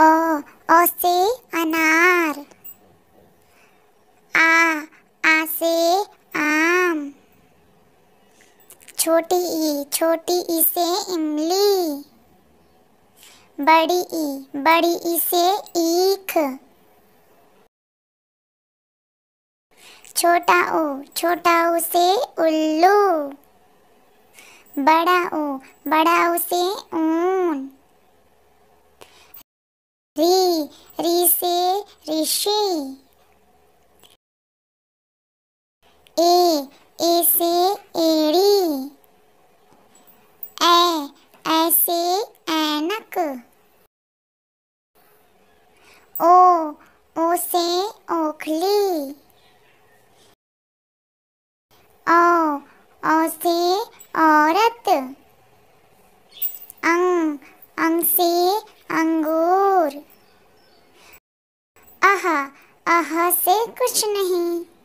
अ अ से अनार आ आ से आम छोटी ई छोटी ई से इमली बड़ी ई बड़ी ई से ईख छोटा ओ छोटा ओ से उल्लू बड़ा ओ बड़ा ओ से ऊँ ए ए से एड़ी ए ए से ऐनक ओ ओ से ओखली ओ ओ से औरत अंग अंग से अंगूर आहा आहा से कुछ नहीं